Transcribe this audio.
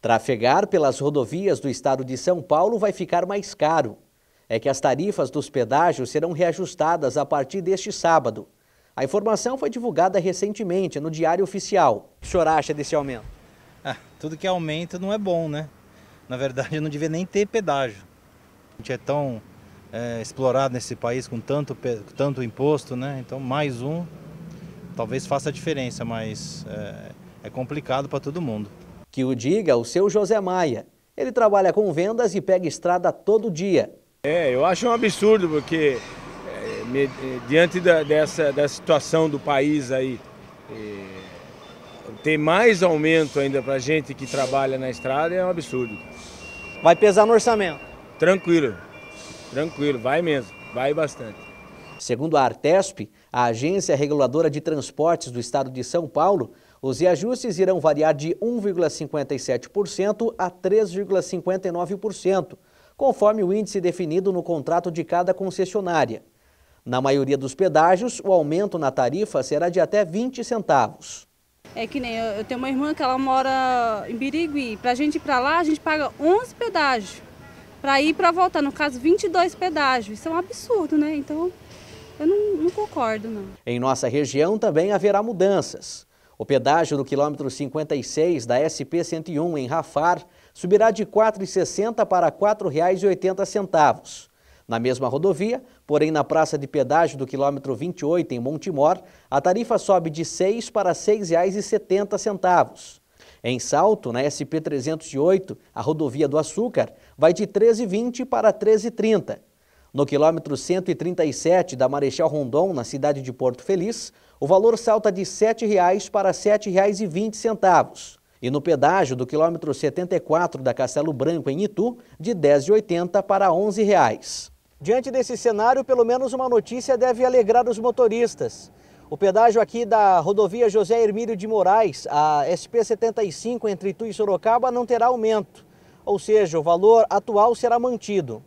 Trafegar pelas rodovias do estado de São Paulo vai ficar mais caro. É que as tarifas dos pedágios serão reajustadas a partir deste sábado. A informação foi divulgada recentemente no Diário Oficial. O que o senhor acha desse aumento? Ah, tudo que aumenta não é bom, né? Na verdade, eu não devia nem ter pedágio. A gente é tão é, explorado nesse país com tanto, tanto imposto, né? Então, mais um talvez faça a diferença, mas é, é complicado para todo mundo. Que o diga o seu José Maia. Ele trabalha com vendas e pega estrada todo dia. É, eu acho um absurdo, porque eh, me, eh, diante da, dessa, da situação do país aí, tem eh, ter mais aumento ainda para gente que trabalha na estrada é um absurdo. Vai pesar no orçamento? Tranquilo, tranquilo, vai mesmo, vai bastante. Segundo a Artesp, a agência reguladora de transportes do estado de São Paulo, os reajustes irão variar de 1,57% a 3,59%, conforme o índice definido no contrato de cada concessionária. Na maioria dos pedágios, o aumento na tarifa será de até 20 centavos. É que nem eu, tenho uma irmã que ela mora em Birigui. Para a gente ir para lá, a gente paga 11 pedágios. Para ir para voltar, no caso, 22 pedágios. Isso é um absurdo, né? Então, eu não, não concordo, não. Em nossa região também haverá mudanças. O pedágio do quilômetro 56 da SP-101 em Rafar subirá de R$ 4,60 para R$ 4,80. Na mesma rodovia, porém na praça de pedágio do quilômetro 28 em Montemor, a tarifa sobe de R$ 6 para R$ 6,70. Em Salto, na SP-308, a rodovia do Açúcar, vai de R$ 13,20 para R$ 13,30 no quilômetro 137 da Marechal Rondon, na cidade de Porto Feliz, o valor salta de R$ 7,00 para R$ 7,20. E no pedágio do quilômetro 74 da Castelo Branco, em Itu, de R$ 10,80 para R$ 11,00. Diante desse cenário, pelo menos uma notícia deve alegrar os motoristas. O pedágio aqui da rodovia José Hermílio de Moraes, a SP-75 entre Itu e Sorocaba, não terá aumento. Ou seja, o valor atual será mantido.